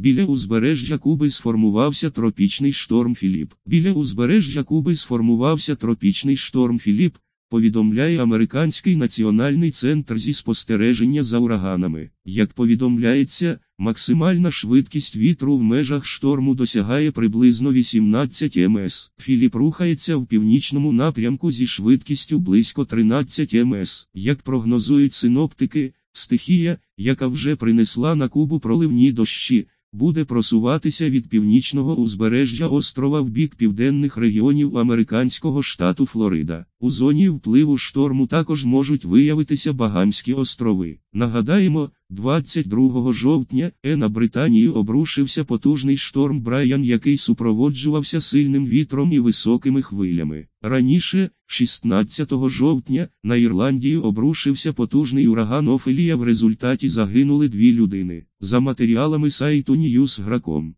Біля узбережжя Куби сформувався тропічний шторм Філіп. Біля узбережжя Куби сформувався тропічний шторм Філіп, повідомляє Американський національний центр зі спостереження за ураганами. Як повідомляється, максимальна швидкість вітру в межах шторму досягає приблизно 18 мс. Філіп рухається в північному напрямку зі швидкістю близько 13 мс. Як прогнозують синоптики, стихія, яка вже принесла на Кубу проливні дощі буде просуватися від північного узбережжя острова в бік південних регіонів американського штату Флорида. У зоні впливу шторму також можуть виявитися Багамські острови. Нагадаємо, 22 жовтня е на Британію обрушився потужний шторм Брайан, який супроводжувався сильним вітром і високими хвилями. Раніше, 16 жовтня, на Ірландії обрушився потужний ураган Офелія. В результаті загинули дві людини. За матеріалами сайту News.com.